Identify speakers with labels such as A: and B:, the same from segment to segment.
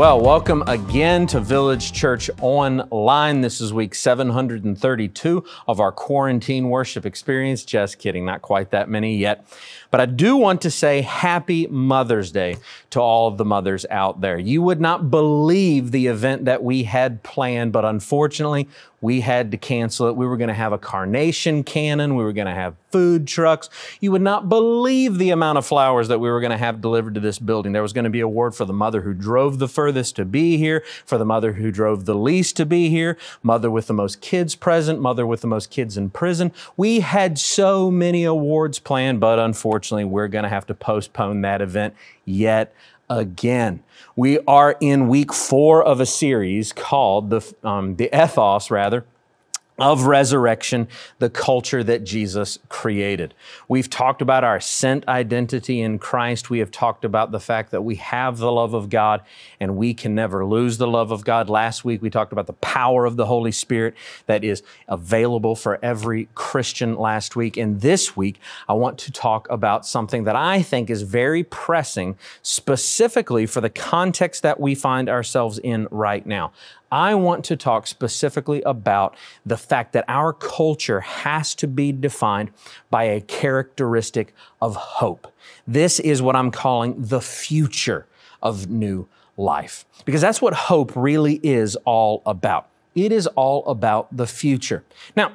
A: Well, welcome again to Village Church Online. This is week 732 of our quarantine worship experience. Just kidding, not quite that many yet. But I do want to say happy Mother's Day to all of the mothers out there. You would not believe the event that we had planned, but unfortunately, we had to cancel it. We were going to have a carnation cannon. We were going to have food trucks. You would not believe the amount of flowers that we were going to have delivered to this building. There was going to be a award for the mother who drove the furthest to be here, for the mother who drove the least to be here, mother with the most kids present, mother with the most kids in prison. We had so many awards planned, but unfortunately, unfortunately, we're going to have to postpone that event yet again. We are in week four of a series called the, um, the Ethos, rather, of resurrection, the culture that Jesus created. We've talked about our sent identity in Christ. We have talked about the fact that we have the love of God and we can never lose the love of God. Last week, we talked about the power of the Holy Spirit that is available for every Christian last week. And this week, I want to talk about something that I think is very pressing, specifically for the context that we find ourselves in right now. I want to talk specifically about the fact that our culture has to be defined by a characteristic of hope. This is what I'm calling the future of new life, because that's what hope really is all about. It is all about the future. Now,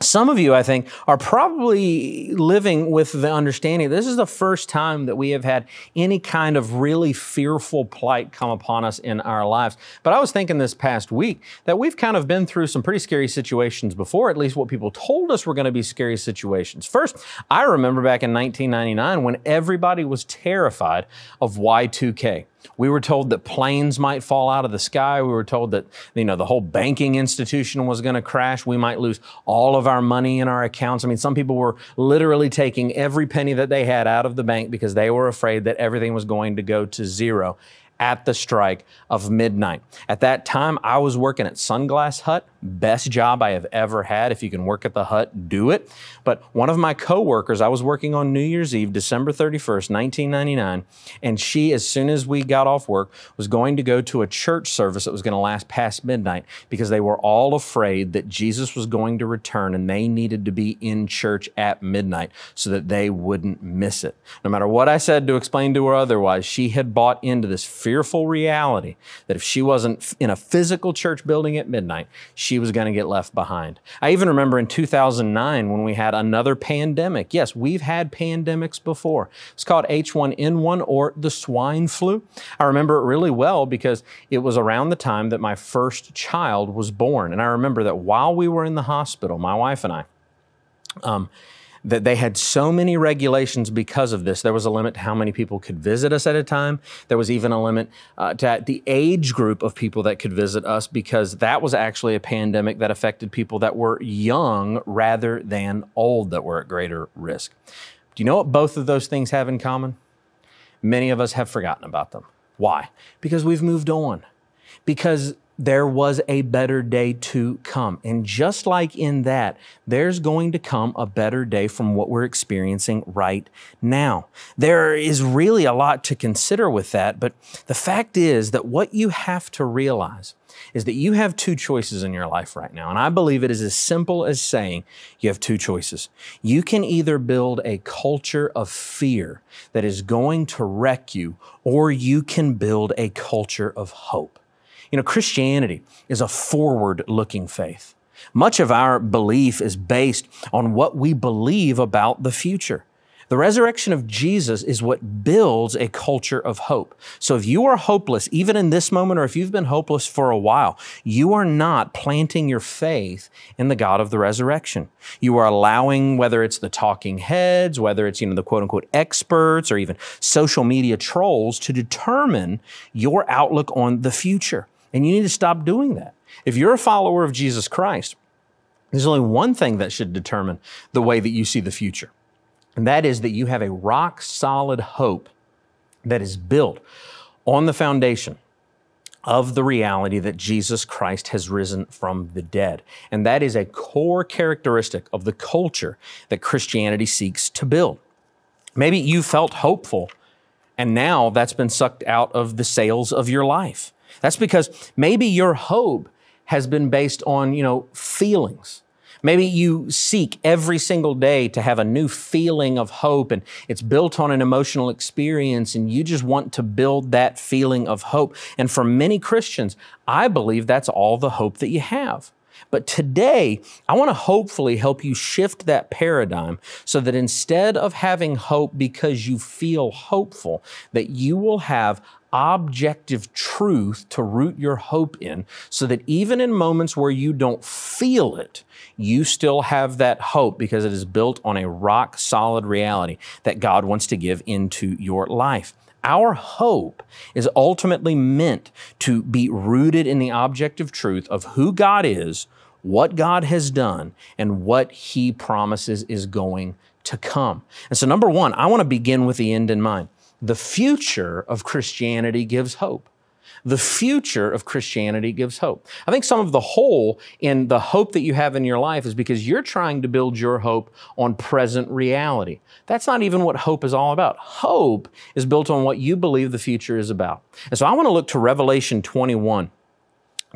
A: some of you, I think, are probably living with the understanding this is the first time that we have had any kind of really fearful plight come upon us in our lives. But I was thinking this past week that we've kind of been through some pretty scary situations before, at least what people told us were going to be scary situations. First, I remember back in 1999 when everybody was terrified of Y2K. We were told that planes might fall out of the sky. We were told that, you know, the whole banking institution was going to crash. We might lose all of our money in our accounts. I mean, some people were literally taking every penny that they had out of the bank because they were afraid that everything was going to go to zero at the strike of midnight. At that time, I was working at Sunglass Hut best job I have ever had. If you can work at the hut, do it. But one of my coworkers, I was working on New Year's Eve, December 31st, 1999, and she, as soon as we got off work, was going to go to a church service that was going to last past midnight because they were all afraid that Jesus was going to return and they needed to be in church at midnight so that they wouldn't miss it. No matter what I said to explain to her otherwise, she had bought into this fearful reality that if she wasn't in a physical church building at midnight, she she was going to get left behind. I even remember in 2009 when we had another pandemic. Yes, we've had pandemics before. It's called H1N1 or the swine flu. I remember it really well because it was around the time that my first child was born. And I remember that while we were in the hospital, my wife and I, um, that they had so many regulations because of this. There was a limit to how many people could visit us at a time. There was even a limit uh, to the age group of people that could visit us because that was actually a pandemic that affected people that were young rather than old that were at greater risk. Do you know what both of those things have in common? Many of us have forgotten about them. Why? Because we've moved on. Because there was a better day to come. And just like in that, there's going to come a better day from what we're experiencing right now. There is really a lot to consider with that, but the fact is that what you have to realize is that you have two choices in your life right now. And I believe it is as simple as saying you have two choices. You can either build a culture of fear that is going to wreck you, or you can build a culture of hope. You know, Christianity is a forward looking faith. Much of our belief is based on what we believe about the future. The resurrection of Jesus is what builds a culture of hope. So if you are hopeless, even in this moment, or if you've been hopeless for a while, you are not planting your faith in the God of the resurrection. You are allowing, whether it's the talking heads, whether it's, you know, the quote unquote experts or even social media trolls to determine your outlook on the future. And you need to stop doing that. If you're a follower of Jesus Christ, there's only one thing that should determine the way that you see the future, and that is that you have a rock solid hope that is built on the foundation of the reality that Jesus Christ has risen from the dead. And that is a core characteristic of the culture that Christianity seeks to build. Maybe you felt hopeful and now that's been sucked out of the sails of your life. That's because maybe your hope has been based on, you know, feelings. Maybe you seek every single day to have a new feeling of hope and it's built on an emotional experience and you just want to build that feeling of hope. And for many Christians, I believe that's all the hope that you have. But today, I want to hopefully help you shift that paradigm so that instead of having hope because you feel hopeful, that you will have objective truth to root your hope in so that even in moments where you don't feel it, you still have that hope because it is built on a rock solid reality that God wants to give into your life. Our hope is ultimately meant to be rooted in the objective truth of who God is, what God has done, and what He promises is going to come. And so, number one, I want to begin with the end in mind. The future of Christianity gives hope. The future of Christianity gives hope. I think some of the hole in the hope that you have in your life is because you're trying to build your hope on present reality. That's not even what hope is all about. Hope is built on what you believe the future is about. And so I want to look to Revelation 21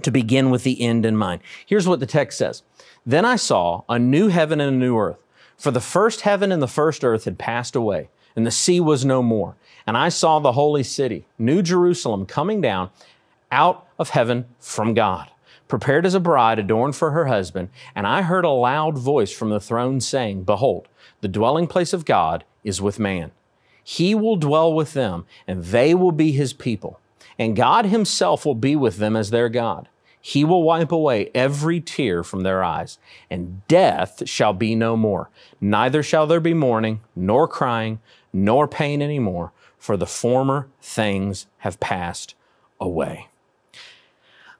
A: to begin with the end in mind. Here's what the text says. Then I saw a new heaven and a new earth, for the first heaven and the first earth had passed away and the sea was no more. And I saw the holy city, New Jerusalem, coming down out of heaven from God, prepared as a bride adorned for her husband. And I heard a loud voice from the throne saying, Behold, the dwelling place of God is with man. He will dwell with them, and they will be his people. And God himself will be with them as their God. He will wipe away every tear from their eyes, and death shall be no more. Neither shall there be mourning, nor crying, nor pain anymore, for the former things have passed away.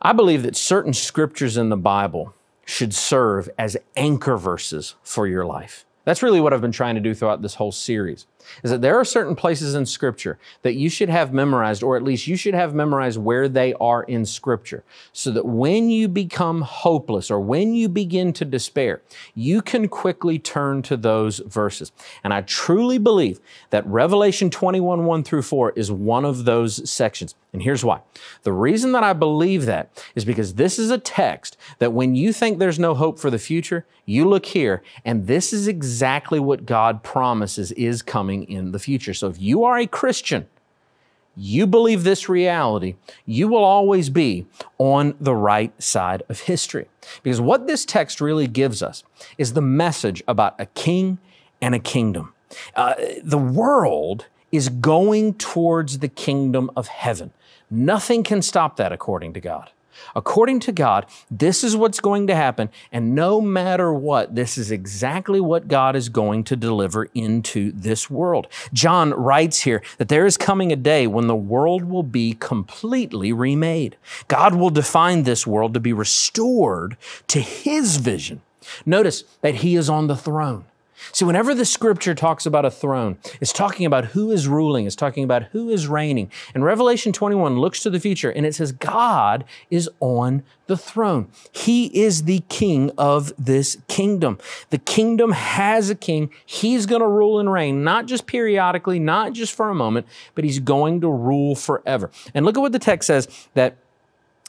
A: I believe that certain scriptures in the Bible should serve as anchor verses for your life. That's really what I've been trying to do throughout this whole series is that there are certain places in Scripture that you should have memorized, or at least you should have memorized where they are in Scripture, so that when you become hopeless or when you begin to despair, you can quickly turn to those verses. And I truly believe that Revelation 21 1 through 4 is one of those sections. And here's why. The reason that I believe that is because this is a text that when you think there's no hope for the future, you look here, and this is exactly what God promises is coming coming in the future. So if you are a Christian, you believe this reality, you will always be on the right side of history. Because what this text really gives us is the message about a king and a kingdom. Uh, the world is going towards the kingdom of heaven. Nothing can stop that according to God. According to God, this is what's going to happen. And no matter what, this is exactly what God is going to deliver into this world. John writes here that there is coming a day when the world will be completely remade. God will define this world to be restored to his vision. Notice that he is on the throne. See, whenever the scripture talks about a throne, it's talking about who is ruling, it's talking about who is reigning. And Revelation 21 looks to the future and it says, God is on the throne. He is the king of this kingdom. The kingdom has a king. He's going to rule and reign, not just periodically, not just for a moment, but he's going to rule forever. And look at what the text says that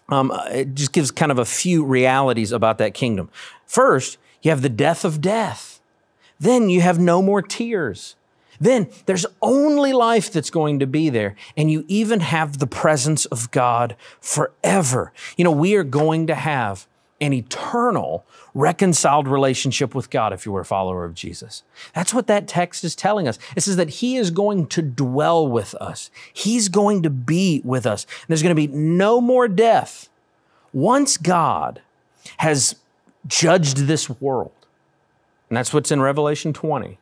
A: um, it just gives kind of a few realities about that kingdom. First, you have the death of death. Then you have no more tears. Then there's only life that's going to be there. And you even have the presence of God forever. You know, we are going to have an eternal reconciled relationship with God if you were a follower of Jesus. That's what that text is telling us. It says that He is going to dwell with us. He's going to be with us. There's going to be no more death. Once God has judged this world, and that's what's in Revelation 20.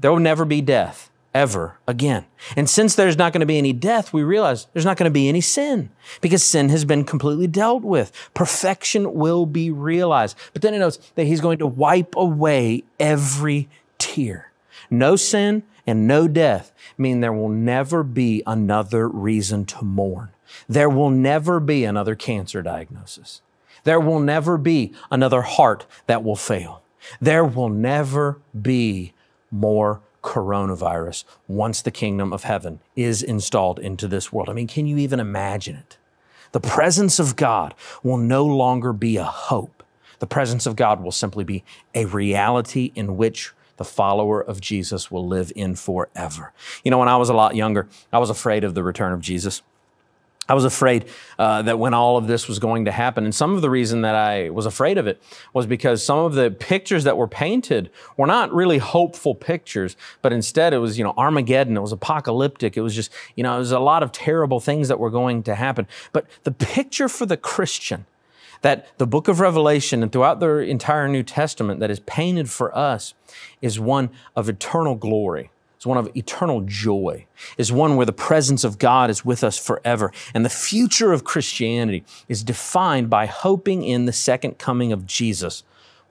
A: There will never be death ever again. And since there's not going to be any death, we realize there's not going to be any sin because sin has been completely dealt with. Perfection will be realized. But then it notes that he's going to wipe away every tear. No sin and no death mean there will never be another reason to mourn. There will never be another cancer diagnosis. There will never be another heart that will fail. There will never be more coronavirus once the kingdom of heaven is installed into this world. I mean, can you even imagine it? The presence of God will no longer be a hope. The presence of God will simply be a reality in which the follower of Jesus will live in forever. You know, when I was a lot younger, I was afraid of the return of Jesus. I was afraid uh, that when all of this was going to happen, and some of the reason that I was afraid of it was because some of the pictures that were painted were not really hopeful pictures, but instead it was, you know, Armageddon, it was apocalyptic, it was just, you know, it was a lot of terrible things that were going to happen. But the picture for the Christian, that the book of Revelation and throughout the entire New Testament that is painted for us is one of eternal glory is one of eternal joy, is one where the presence of God is with us forever. And the future of Christianity is defined by hoping in the second coming of Jesus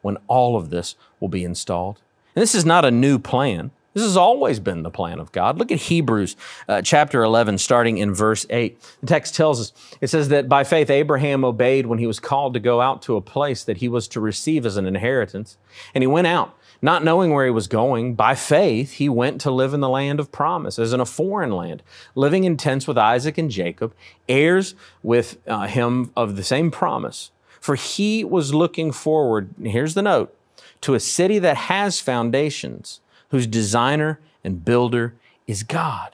A: when all of this will be installed. And this is not a new plan. This has always been the plan of God. Look at Hebrews uh, chapter 11, starting in verse 8. The text tells us it says that by faith Abraham obeyed when he was called to go out to a place that he was to receive as an inheritance. And he went out not knowing where he was going, by faith, he went to live in the land of promise, as in a foreign land, living in tents with Isaac and Jacob, heirs with uh, him of the same promise. For he was looking forward, here's the note, to a city that has foundations, whose designer and builder is God.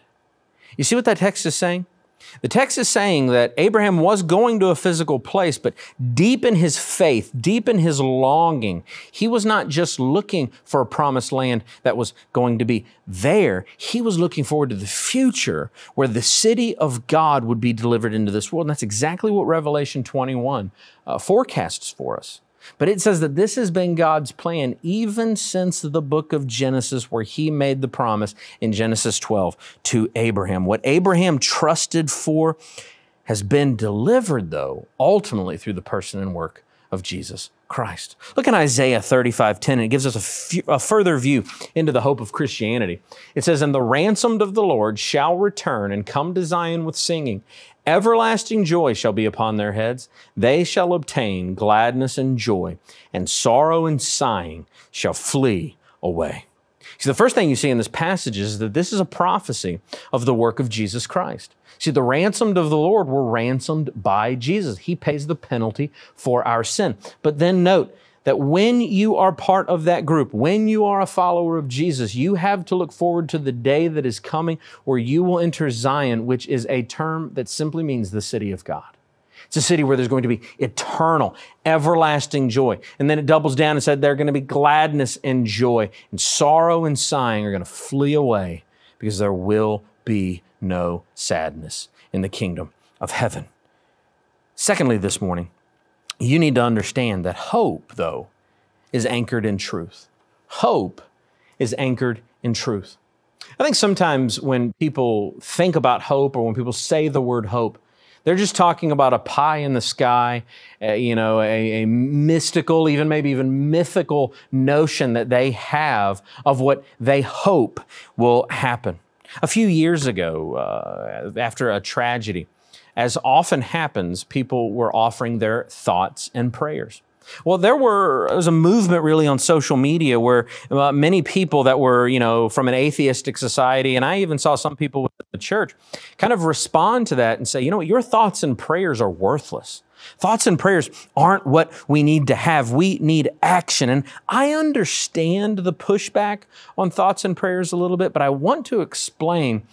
A: You see what that text is saying? The text is saying that Abraham was going to a physical place, but deep in his faith, deep in his longing, he was not just looking for a promised land that was going to be there. He was looking forward to the future where the city of God would be delivered into this world. And that's exactly what Revelation 21 uh, forecasts for us. But it says that this has been God's plan even since the book of Genesis, where he made the promise in Genesis 12 to Abraham. What Abraham trusted for has been delivered, though, ultimately through the person and work of Jesus Christ. Look at Isaiah 35 10, and it gives us a, few, a further view into the hope of Christianity. It says, And the ransomed of the Lord shall return and come to Zion with singing, Everlasting joy shall be upon their heads. They shall obtain gladness and joy, and sorrow and sighing shall flee away. See, the first thing you see in this passage is that this is a prophecy of the work of Jesus Christ. See, the ransomed of the Lord were ransomed by Jesus. He pays the penalty for our sin. But then note, that when you are part of that group, when you are a follower of Jesus, you have to look forward to the day that is coming where you will enter Zion, which is a term that simply means the city of God. It's a city where there's going to be eternal, everlasting joy. And then it doubles down and said there are going to be gladness and joy, and sorrow and sighing are going to flee away because there will be no sadness in the kingdom of heaven. Secondly, this morning, you need to understand that hope, though, is anchored in truth. Hope is anchored in truth. I think sometimes when people think about hope or when people say the word hope, they're just talking about a pie in the sky, uh, you know, a, a, mystical, even maybe even mythical notion that they have of what they hope will happen. A few years ago, uh, after a tragedy, as often happens, people were offering their thoughts and prayers. Well, there were was a movement really on social media where uh, many people that were you know from an atheistic society, and I even saw some people within the church kind of respond to that and say, you know, your thoughts and prayers are worthless. Thoughts and prayers aren't what we need to have. We need action. And I understand the pushback on thoughts and prayers a little bit, but I want to explain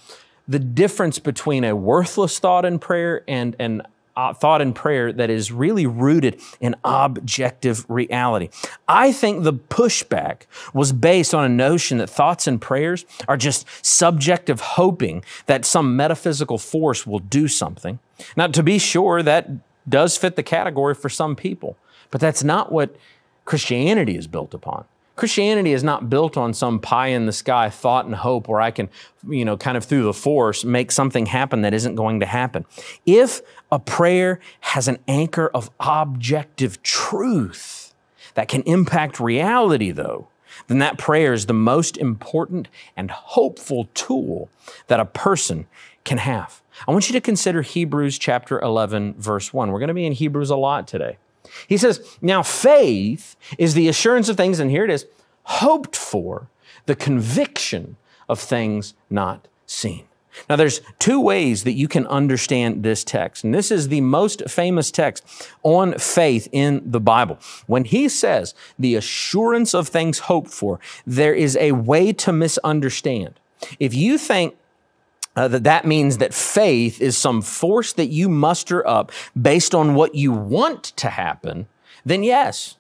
A: the difference between a worthless thought in prayer and an uh, thought in prayer that is really rooted in objective reality. I think the pushback was based on a notion that thoughts and prayers are just subjective hoping that some metaphysical force will do something. Now, to be sure, that does fit the category for some people, but that's not what Christianity is built upon. Christianity is not built on some pie in the sky thought and hope where I can, you know, kind of through the force make something happen that isn't going to happen. If a prayer has an anchor of objective truth that can impact reality, though, then that prayer is the most important and hopeful tool that a person can have. I want you to consider Hebrews chapter 11, verse 1. We're going to be in Hebrews a lot today. He says, Now faith is the assurance of things, and here it is, hoped for, the conviction of things not seen. Now, there's two ways that you can understand this text, and this is the most famous text on faith in the Bible. When he says the assurance of things hoped for, there is a way to misunderstand. If you think uh, that that means that faith is some force that you muster up based on what you want to happen, then yes,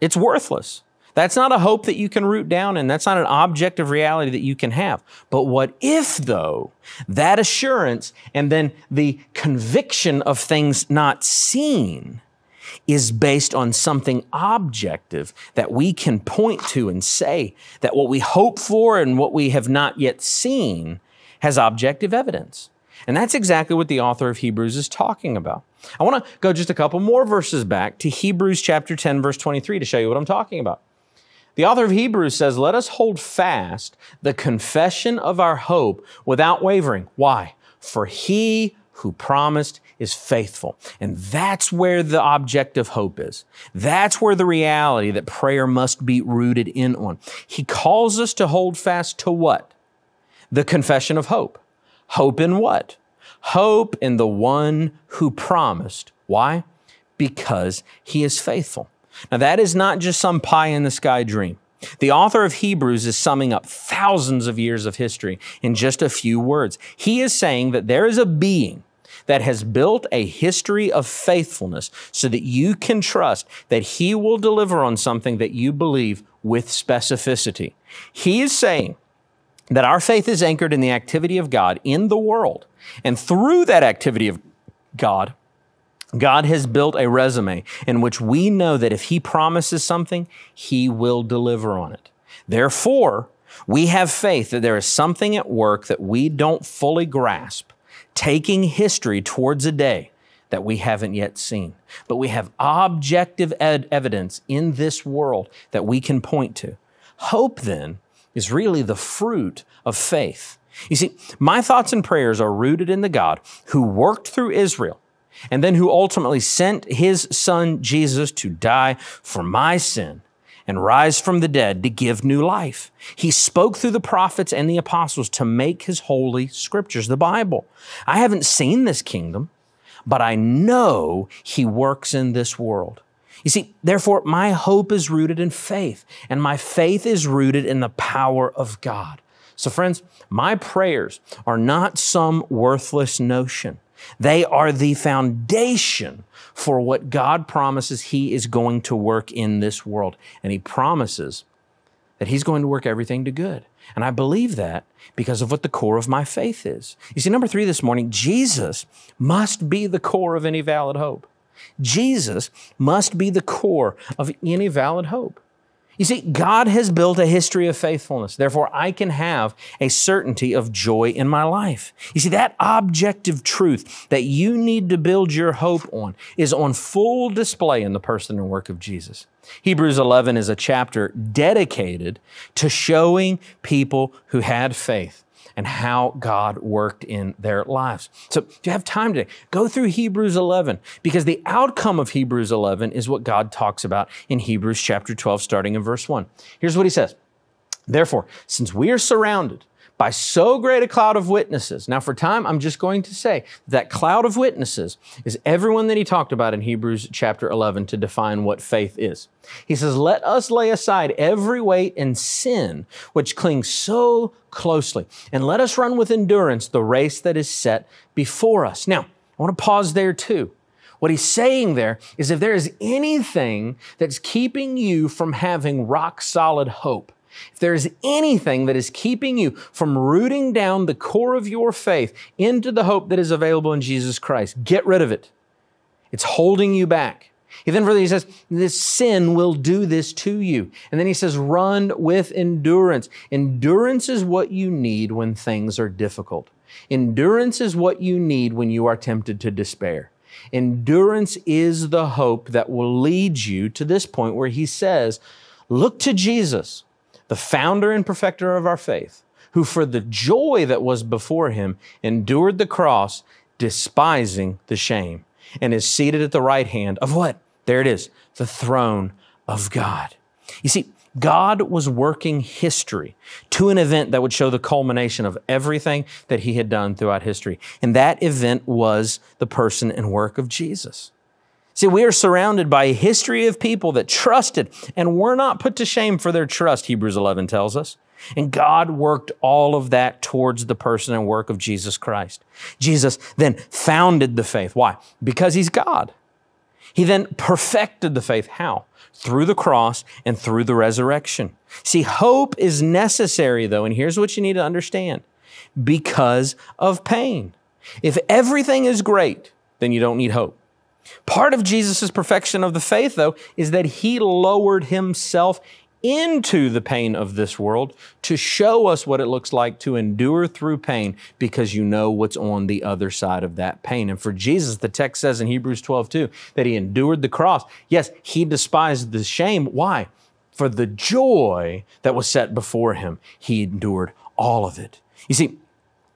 A: it's worthless. That's not a hope that you can root down and that's not an object of reality that you can have. But what if though that assurance and then the conviction of things not seen is based on something objective that we can point to and say that what we hope for and what we have not yet seen has objective evidence. And that's exactly what the author of Hebrews is talking about. I want to go just a couple more verses back to Hebrews chapter 10 verse 23 to show you what I'm talking about. The author of Hebrews says, "Let us hold fast the confession of our hope without wavering." Why? For he who promised is faithful. And that's where the objective hope is. That's where the reality that prayer must be rooted in on. He calls us to hold fast to what? the confession of hope. Hope in what? Hope in the one who promised. Why? Because he is faithful. Now, that is not just some pie in the sky dream. The author of Hebrews is summing up thousands of years of history in just a few words. He is saying that there is a being that has built a history of faithfulness so that you can trust that he will deliver on something that you believe with specificity. He is saying that our faith is anchored in the activity of God in the world. And through that activity of God, God has built a resume in which we know that if He promises something, He will deliver on it. Therefore, we have faith that there is something at work that we don't fully grasp, taking history towards a day that we haven't yet seen. But we have objective ed- evidence in this world that we can point to. Hope then is really the fruit of faith. You see, my thoughts and prayers are rooted in the God who worked through Israel and then who ultimately sent his son Jesus to die for my sin and rise from the dead to give new life. He spoke through the prophets and the apostles to make his holy scriptures, the Bible. I haven't seen this kingdom, but I know he works in this world. You see, therefore, my hope is rooted in faith, and my faith is rooted in the power of God. So, friends, my prayers are not some worthless notion. They are the foundation for what God promises He is going to work in this world. And He promises that He's going to work everything to good. And I believe that because of what the core of my faith is. You see, number three this morning, Jesus must be the core of any valid hope. Jesus must be the core of any valid hope. You see, God has built a history of faithfulness. Therefore, I can have a certainty of joy in my life. You see, that objective truth that you need to build your hope on is on full display in the person and work of Jesus. Hebrews 11 is a chapter dedicated to showing people who had faith and how God worked in their lives. So, do you have time today? Go through Hebrews 11 because the outcome of Hebrews 11 is what God talks about in Hebrews chapter 12, starting in verse 1. Here's what he says Therefore, since we are surrounded by so great a cloud of witnesses. Now, for time, I'm just going to say that cloud of witnesses is everyone that he talked about in Hebrews chapter 11 to define what faith is. He says, Let us lay aside every weight and sin which clings so closely, and let us run with endurance the race that is set before us. Now, I want to pause there too. What he's saying there is if there is anything that's keeping you from having rock solid hope, if there is anything that is keeping you from rooting down the core of your faith into the hope that is available in Jesus Christ, get rid of it. It's holding you back. He then further he says, this sin will do this to you. And then he says, run with endurance. Endurance is what you need when things are difficult. Endurance is what you need when you are tempted to despair. Endurance is the hope that will lead you to this point where he says, look to Jesus the founder and perfecter of our faith, who for the joy that was before him endured the cross, despising the shame, and is seated at the right hand of what? There it is, the throne of God. You see, God was working history to an event that would show the culmination of everything that he had done throughout history. And that event was the person and work of Jesus. See, we are surrounded by a history of people that trusted and were not put to shame for their trust, Hebrews 11 tells us. And God worked all of that towards the person and work of Jesus Christ. Jesus then founded the faith. Why? Because he's God. He then perfected the faith. How? Through the cross and through the resurrection. See, hope is necessary though, and here's what you need to understand. Because of pain. If everything is great, then you don't need hope. Part of Jesus' perfection of the faith, though, is that he lowered himself into the pain of this world to show us what it looks like to endure through pain because you know what's on the other side of that pain. And for Jesus, the text says in Hebrews 12, too, that he endured the cross. Yes, he despised the shame. Why? For the joy that was set before him, he endured all of it. You see,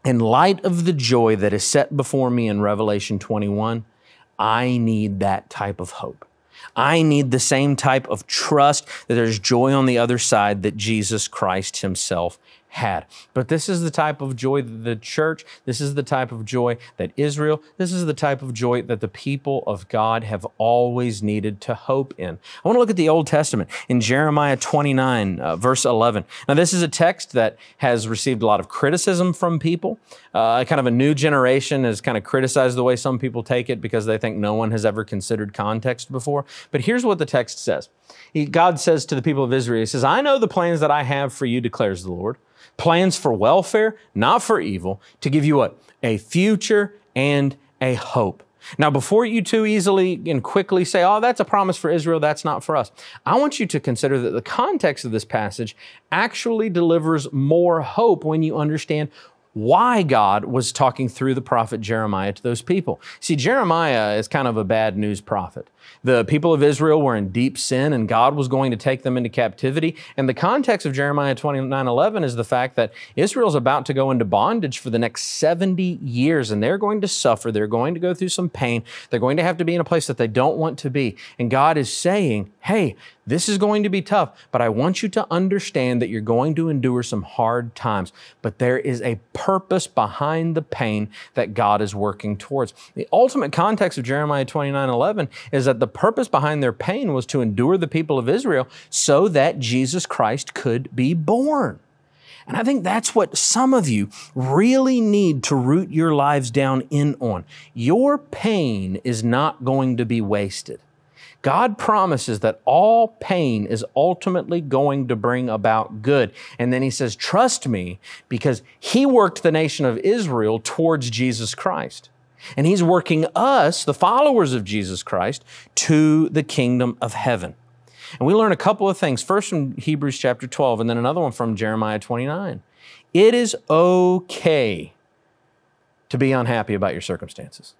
A: in light of the joy that is set before me in Revelation 21, I need that type of hope. I need the same type of trust that there's joy on the other side that Jesus Christ Himself had. But this is the type of joy that the church, this is the type of joy that Israel, this is the type of joy that the people of God have always needed to hope in. I want to look at the Old Testament in Jeremiah 29, uh, verse 11. Now, this is a text that has received a lot of criticism from people. Uh, kind of a new generation has kind of criticized the way some people take it because they think no one has ever considered context before. But here's what the text says. He, God says to the people of Israel, He says, I know the plans that I have for you, declares the Lord plans for welfare, not for evil, to give you what? A future and a hope. Now, before you too easily and quickly say, oh, that's a promise for Israel, that's not for us, I want you to consider that the context of this passage actually delivers more hope when you understand why God was talking through the prophet Jeremiah to those people. See, Jeremiah is kind of a bad news prophet. The people of Israel were in deep sin and God was going to take them into captivity. And the context of Jeremiah 29 11 is the fact that Israel's about to go into bondage for the next 70 years and they're going to suffer. They're going to go through some pain. They're going to have to be in a place that they don't want to be. And God is saying, hey, this is going to be tough, but I want you to understand that you're going to endure some hard times. But there is a purpose behind the pain that God is working towards. The ultimate context of Jeremiah 29 11 is that that the purpose behind their pain was to endure the people of Israel so that Jesus Christ could be born. And I think that's what some of you really need to root your lives down in on. Your pain is not going to be wasted. God promises that all pain is ultimately going to bring about good. And then he says, Trust me, because he worked the nation of Israel towards Jesus Christ. And he's working us, the followers of Jesus Christ, to the kingdom of heaven. And we learn a couple of things. First from Hebrews chapter 12, and then another one from Jeremiah 29. It is okay to be unhappy about your circumstances.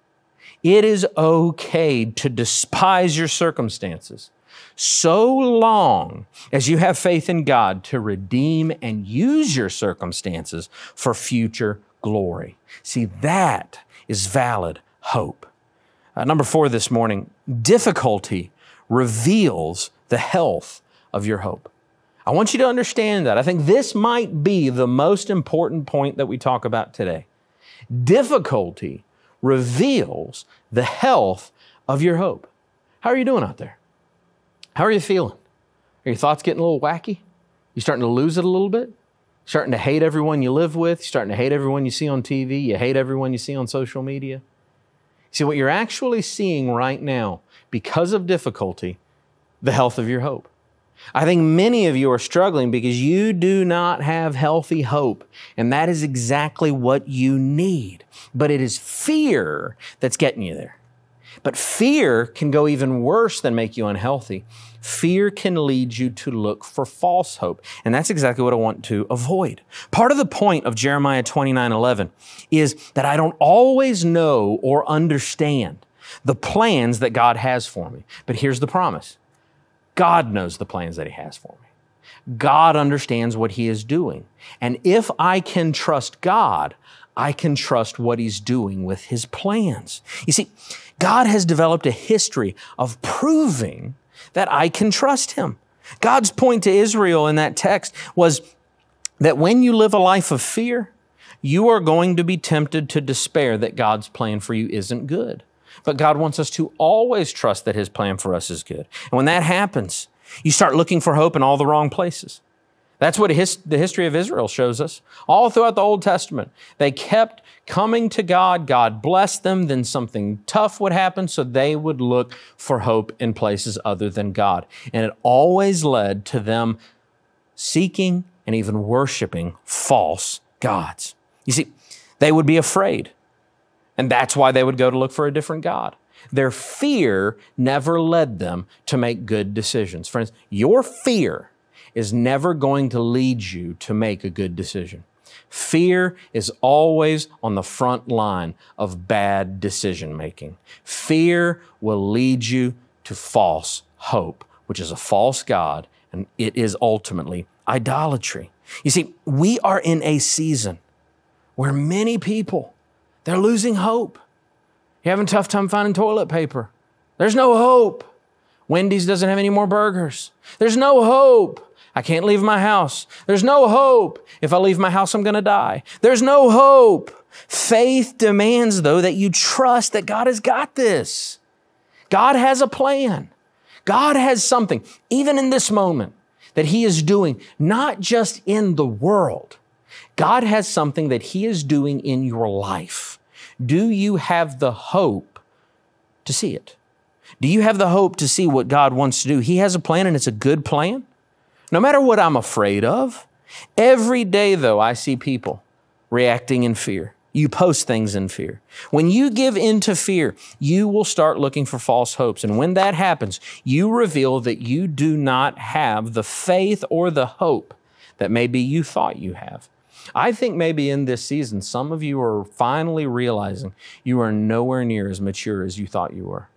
A: It is okay to despise your circumstances so long as you have faith in God to redeem and use your circumstances for future glory. See, that is valid hope. Uh, number four this morning, difficulty reveals the health of your hope. I want you to understand that. I think this might be the most important point that we talk about today. Difficulty reveals the health of your hope. How are you doing out there? How are you feeling? Are your thoughts getting a little wacky? You starting to lose it a little bit? starting to hate everyone you live with, starting to hate everyone you see on TV, you hate everyone you see on social media. See, what you're actually seeing right now, because of difficulty, the health of your hope. I think many of you are struggling because you do not have healthy hope, and that is exactly what you need. But it is fear that's getting you there. But fear can go even worse than make you unhealthy Fear can lead you to look for false hope. And that's exactly what I want to avoid. Part of the point of Jeremiah 29 11 is that I don't always know or understand the plans that God has for me. But here's the promise God knows the plans that He has for me. God understands what He is doing. And if I can trust God, I can trust what He's doing with His plans. You see, God has developed a history of proving that I can trust him. God's point to Israel in that text was that when you live a life of fear, you are going to be tempted to despair that God's plan for you isn't good. But God wants us to always trust that His plan for us is good. And when that happens, you start looking for hope in all the wrong places. That's what his, the history of Israel shows us. All throughout the Old Testament, they kept coming to God. God blessed them. Then something tough would happen, so they would look for hope in places other than God. And it always led to them seeking and even worshiping false gods. You see, they would be afraid. And that's why they would go to look for a different God. Their fear never led them to make good decisions. Friends, your fear is never going to lead you to make a good decision. Fear is always on the front line of bad decision making. Fear will lead you to false hope, which is a false God, and it is ultimately idolatry. You see, we are in a season where many people they're losing hope. You're having a tough time finding toilet paper. There's no hope. Wendy's doesn't have any more burgers. There's no hope. I can't leave my house. There's no hope. If I leave my house, I'm going to die. There's no hope. Faith demands, though, that you trust that God has got this. God has a plan. God has something, even in this moment, that He is doing, not just in the world. God has something that He is doing in your life. Do you have the hope to see it? Do you have the hope to see what God wants to do? He has a plan and it's a good plan no matter what I'm afraid of. Every day, though, I see people reacting in fear. You post things in fear. When you give in to fear, you will start looking for false hopes. And when that happens, you reveal that you do not have the faith or the hope that maybe you thought you have. I think maybe in this season, some of you are finally realizing you are nowhere near as mature as you thought you were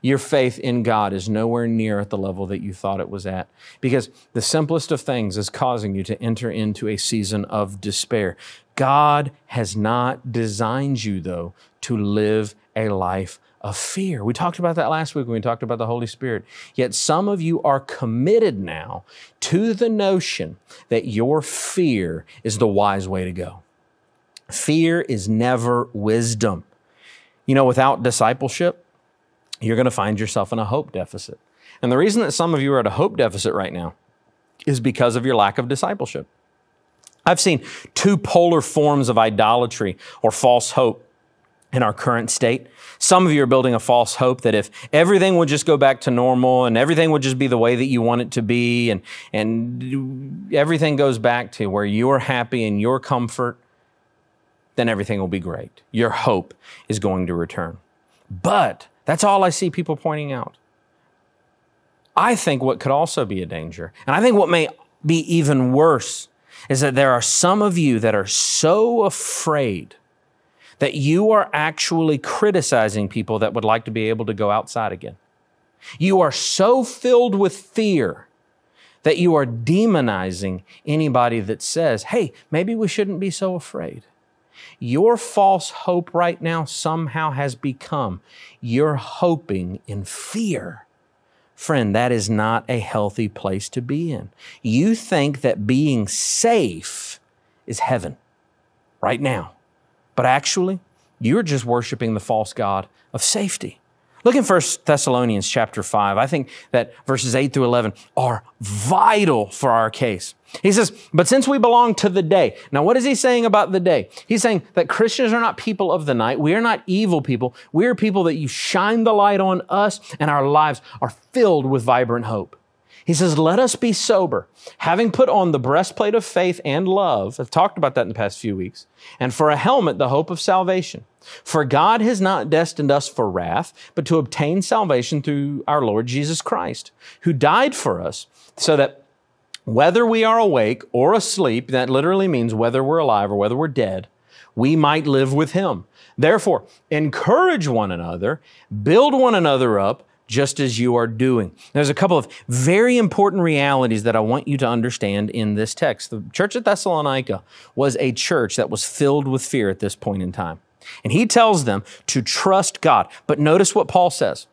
A: your faith in God is nowhere near at the level that you thought it was at. Because the simplest of things is causing you to enter into a season of despair. God has not designed you, though, to live a life of fear. We talked about that last week when we talked about the Holy Spirit. Yet some of you are committed now to the notion that your fear is the wise way to go. Fear is never wisdom. You know, without discipleship, you're going to find yourself in a hope deficit. And the reason that some of you are at a hope deficit right now is because of your lack of discipleship. I've seen two polar forms of idolatry or false hope in our current state. Some of you are building a false hope that if everything would just go back to normal and everything would just be the way that you want it to be and, and everything goes back to where you're happy and your comfort, then everything will be great. Your hope is going to return. But that's all I see people pointing out. I think what could also be a danger, and I think what may be even worse, is that there are some of you that are so afraid that you are actually criticizing people that would like to be able to go outside again. You are so filled with fear that you are demonizing anybody that says, hey, maybe we shouldn't be so afraid. Your false hope right now somehow has become you're hoping in fear. Friend, that is not a healthy place to be in. You think that being safe is heaven right now, but actually, you're just worshiping the false God of safety. Look in 1 Thessalonians chapter 5. I think that verses 8 through 11 are vital for our case. He says, but since we belong to the day. Now, what is he saying about the day? He's saying that Christians are not people of the night. We are not evil people. We are people that you shine the light on us and our lives are filled with vibrant hope. He says, Let us be sober, having put on the breastplate of faith and love. I've talked about that in the past few weeks. And for a helmet, the hope of salvation. For God has not destined us for wrath, but to obtain salvation through our Lord Jesus Christ, who died for us, so that whether we are awake or asleep, that literally means whether we're alive or whether we're dead, we might live with him. Therefore, encourage one another, build one another up just as you are doing. There's a couple of very important realities that I want you to understand in this text. The church at Thessalonica was a church that was filled with fear at this point in time. And he tells them to trust God. But notice what Paul says.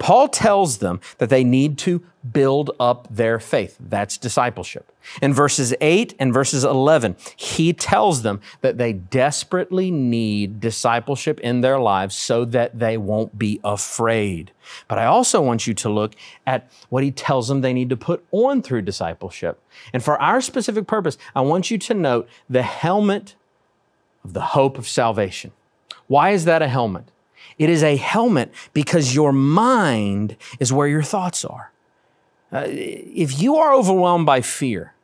A: Paul tells them that they need to build up their faith. That's discipleship. In verses 8 and verses 11, he tells them that they desperately need discipleship in their lives so that they won't be afraid. But I also want you to look at what he tells them they need to put on through discipleship. And for our specific purpose, I want you to note the helmet of the hope of salvation. Why is that a helmet? It is a helmet because your mind is where your thoughts are. Uh, if you are overwhelmed by fear,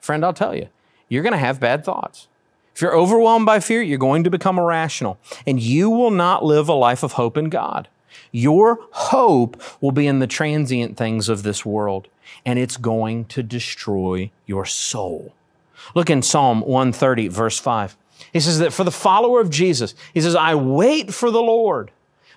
A: friend, I'll tell you, you're going to have bad thoughts. If you're overwhelmed by fear, you're going to become irrational and you will not live a life of hope in God. Your hope will be in the transient things of this world and it's going to destroy your soul. Look in Psalm 130, verse 5. He says that for the follower of Jesus, he says, I wait for the Lord.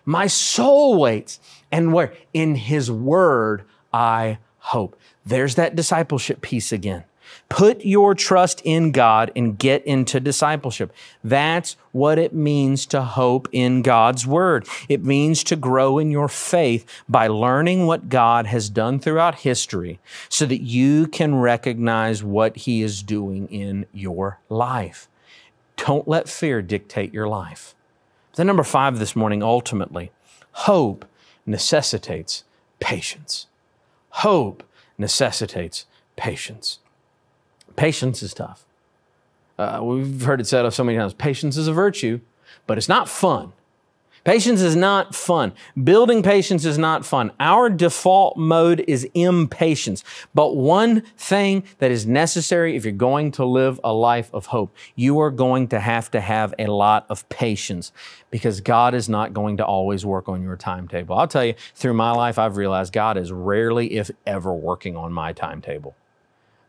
A: My soul waits. And where? In his word, I hope. There's that discipleship piece again. Put your trust in God and get into discipleship. That's what it means to hope in God's Word. It means to grow in your faith by learning what God has done throughout history so that you can recognize what He is doing in your life. Don't let fear dictate your life. Then, number five this morning, ultimately, hope necessitates patience. Hope necessitates patience. Patience is tough. Uh, we've heard it said of so many times patience is a virtue, but it's not fun. Patience is not fun. Building patience is not fun. Our default mode is impatience. But one thing that is necessary if you're going to live a life of hope, you are going to have to have a lot of patience because God is not going to always work on your timetable. I'll tell you, through my life, I've realized God is rarely, if ever, working on my timetable.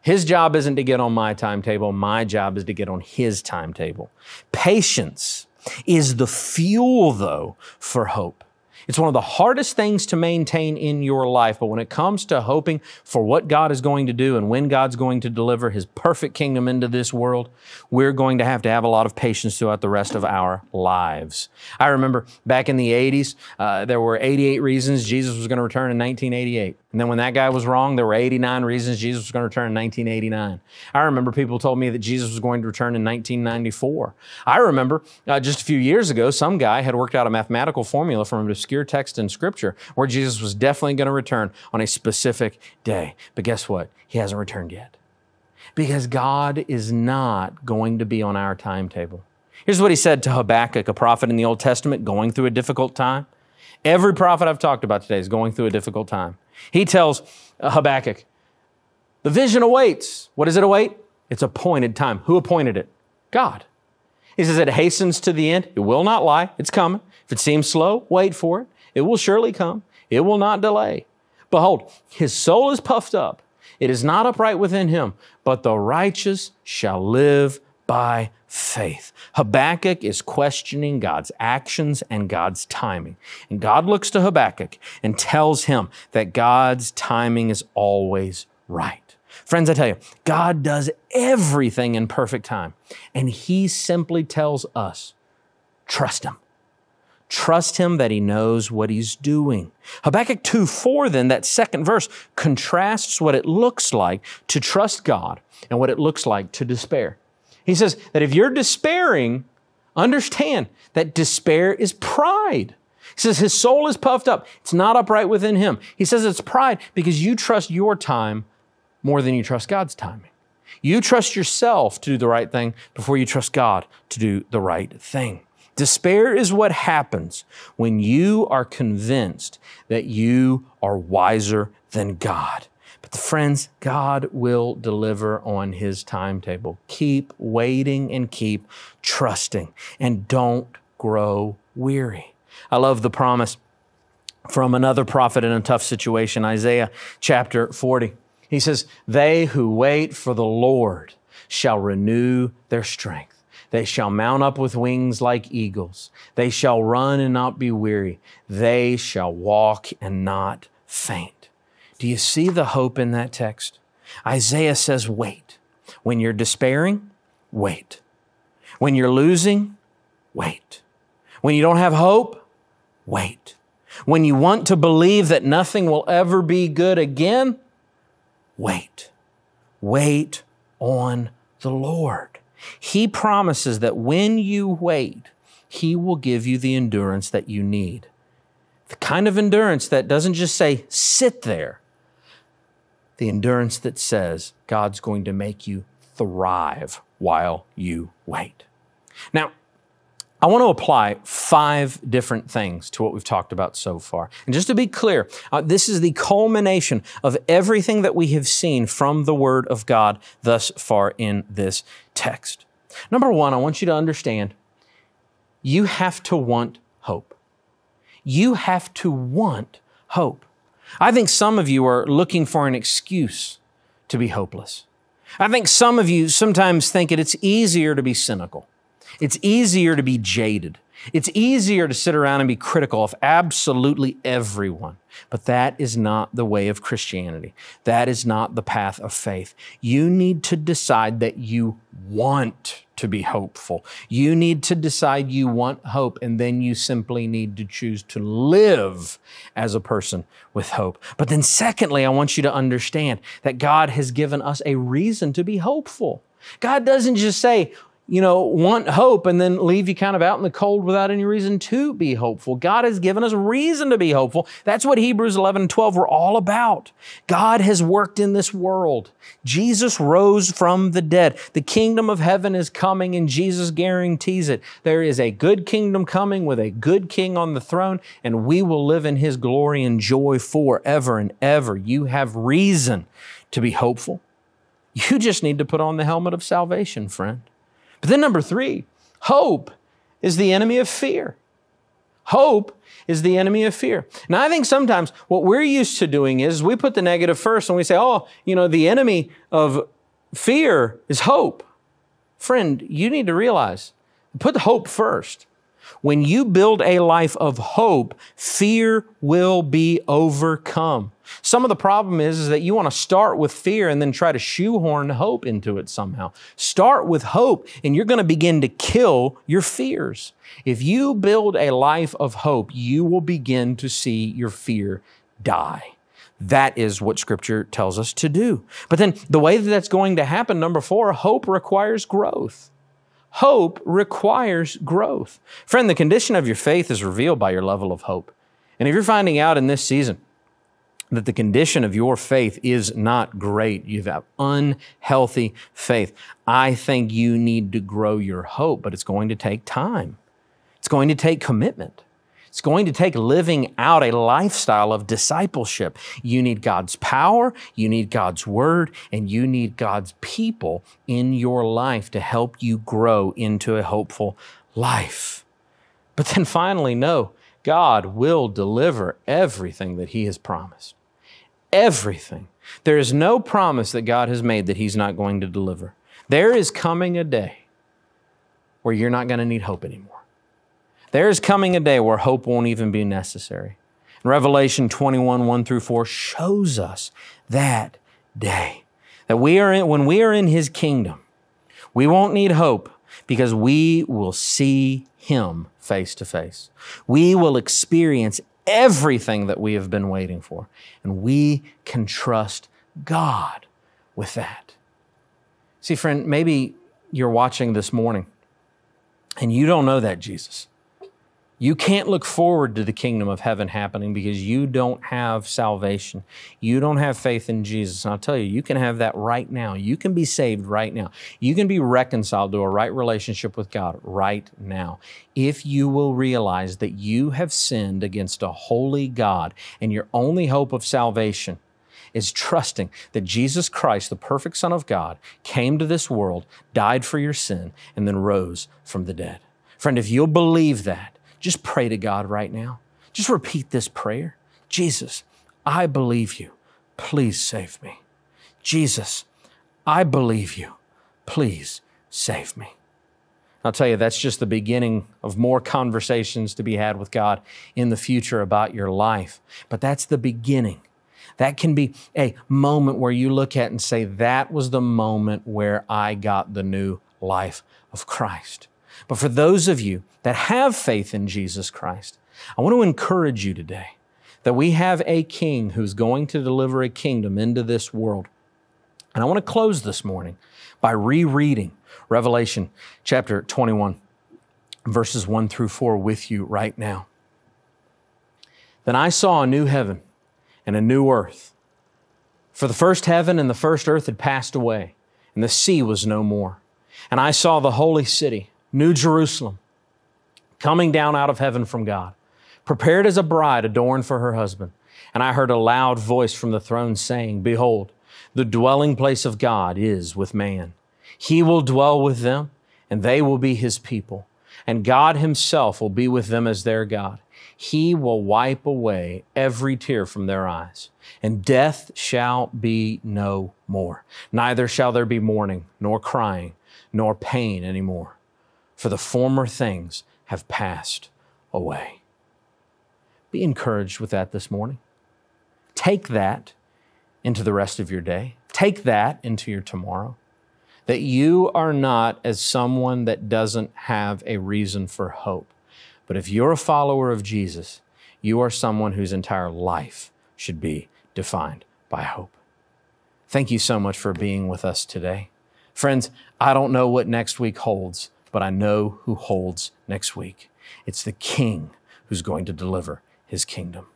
A: His job isn't to get on my timetable. My job is to get on his timetable. Patience is the fuel, though, for hope. It's one of the hardest things to maintain in your life, but when it comes to hoping for what God is going to do and when God's going to deliver His perfect kingdom into this world, we're going to have to have a lot of patience throughout the rest of our lives. I remember back in the 80s, uh, there were 88 reasons Jesus was going to return in 1988. And then when that guy was wrong, there were 89 reasons Jesus was going to return in 1989. I remember people told me that Jesus was going to return in 1994. I remember uh, just a few years ago, some guy had worked out a mathematical formula from an obscure text in Scripture where Jesus was definitely going to return on a specific day. But guess what? He hasn't returned yet. Because God is not going to be on our timetable. Here's what he said to Habakkuk, a prophet in the Old Testament going through a difficult time. Every prophet I've talked about today is going through a difficult time. He tells Habakkuk, the vision awaits. What does it await? It's appointed time. Who appointed it? God. He says it hastens to the end. It will not lie. It's coming. If it seems slow, wait for it. It will surely come. It will not delay. Behold, his soul is puffed up. It is not upright within him, but the righteous shall live by faith. Habakkuk is questioning God's actions and God's timing. And God looks to Habakkuk and tells him that God's timing is always right. Friends, I tell you, God does everything in perfect time. And He simply tells us, trust Him. Trust Him that He knows what He's doing. Habakkuk 2 4, then, that second verse, contrasts what it looks like to trust God and what it looks like to despair. He says that if you're despairing, understand that despair is pride. He says his soul is puffed up. It's not upright within him. He says it's pride because you trust your time more than you trust God's timing. You trust yourself to do the right thing before you trust God to do the right thing. Despair is what happens when you are convinced that you are wiser than God. But friends, God will deliver on his timetable. Keep waiting and keep trusting and don't grow weary. I love the promise from another prophet in a tough situation, Isaiah chapter 40. He says, They who wait for the Lord shall renew their strength. They shall mount up with wings like eagles. They shall run and not be weary. They shall walk and not faint. Do you see the hope in that text? Isaiah says, wait. When you're despairing, wait. When you're losing, wait. When you don't have hope, wait. When you want to believe that nothing will ever be good again, wait. Wait on the Lord. He promises that when you wait, He will give you the endurance that you need. The kind of endurance that doesn't just say, sit there, the endurance that says God's going to make you thrive while you wait. Now, I want to apply five different things to what we've talked about so far. And just to be clear, uh, this is the culmination of everything that we have seen from the Word of God thus far in this text. Number one, I want you to understand you have to want hope. You have to want hope. I think some of you are looking for an excuse to be hopeless. I think some of you sometimes think that it's easier to be cynical. It's easier to be jaded. It's easier to sit around and be critical of absolutely everyone. But that is not the way of Christianity. That is not the path of faith. You need to decide that you want to be hopeful. You need to decide you want hope, and then you simply need to choose to live as a person with hope. But then, secondly, I want you to understand that God has given us a reason to be hopeful. God doesn't just say, you know, want hope and then leave you kind of out in the cold without any reason to be hopeful. God has given us reason to be hopeful. That's what Hebrews 11 and 12 were all about. God has worked in this world. Jesus rose from the dead. The kingdom of heaven is coming and Jesus guarantees it. There is a good kingdom coming with a good king on the throne and we will live in his glory and joy forever and ever. You have reason to be hopeful. You just need to put on the helmet of salvation, friend. But then, number three, hope is the enemy of fear. Hope is the enemy of fear. Now, I think sometimes what we're used to doing is we put the negative first and we say, oh, you know, the enemy of fear is hope. Friend, you need to realize, put hope first. When you build a life of hope, fear will be overcome. Some of the problem is, is that you want to start with fear and then try to shoehorn hope into it somehow. Start with hope and you're going to begin to kill your fears. If you build a life of hope, you will begin to see your fear die. That is what scripture tells us to do. But then the way that that's going to happen, number four, hope requires growth. Hope requires growth. Friend, the condition of your faith is revealed by your level of hope. And if you're finding out in this season that the condition of your faith is not great. You have unhealthy faith. I think you need to grow your hope, but it's going to take time. It's going to take commitment. It's going to take living out a lifestyle of discipleship. You need God's power, you need God's word, and you need God's people in your life to help you grow into a hopeful life. But then finally, no, God will deliver everything that He has promised. Everything. There is no promise that God has made that He's not going to deliver. There is coming a day where you're not going to need hope anymore. There is coming a day where hope won't even be necessary. And Revelation 21, 1 through 4 shows us that day. That we are in, when we are in His kingdom, we won't need hope because we will see Him face to face. We will experience everything that we have been waiting for. And we can trust God with that. See, friend, maybe you're watching this morning and you don't know that Jesus. You can't look forward to the kingdom of heaven happening because you don't have salvation. You don't have faith in Jesus. And I'll tell you, you can have that right now. You can be saved right now. You can be reconciled to a right relationship with God right now. If you will realize that you have sinned against a holy God and your only hope of salvation is trusting that Jesus Christ, the perfect Son of God, came to this world, died for your sin, and then rose from the dead. Friend, if you'll believe that, just pray to God right now. Just repeat this prayer Jesus, I believe you. Please save me. Jesus, I believe you. Please save me. I'll tell you, that's just the beginning of more conversations to be had with God in the future about your life. But that's the beginning. That can be a moment where you look at and say, That was the moment where I got the new life of Christ. But for those of you that have faith in Jesus Christ, I want to encourage you today that we have a king who's going to deliver a kingdom into this world. And I want to close this morning by rereading Revelation chapter 21, verses 1 through 4 with you right now. Then I saw a new heaven and a new earth. For the first heaven and the first earth had passed away, and the sea was no more. And I saw the holy city New Jerusalem, coming down out of heaven from God, prepared as a bride adorned for her husband. And I heard a loud voice from the throne saying, Behold, the dwelling place of God is with man. He will dwell with them, and they will be his people. And God himself will be with them as their God. He will wipe away every tear from their eyes, and death shall be no more. Neither shall there be mourning, nor crying, nor pain anymore for the former things have passed away. Be encouraged with that this morning. Take that into the rest of your day. Take that into your tomorrow. That you are not as someone that doesn't have a reason for hope. But if you're a follower of Jesus, you are someone whose entire life should be defined by hope. Thank you so much for being with us today. Friends, I don't know what next week holds but I know who holds next week. It's the King who's going to deliver his kingdom.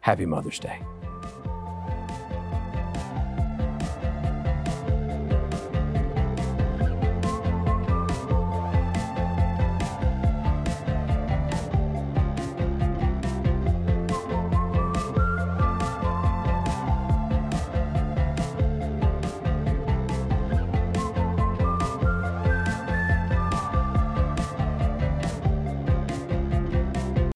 A: Happy Mother's Day.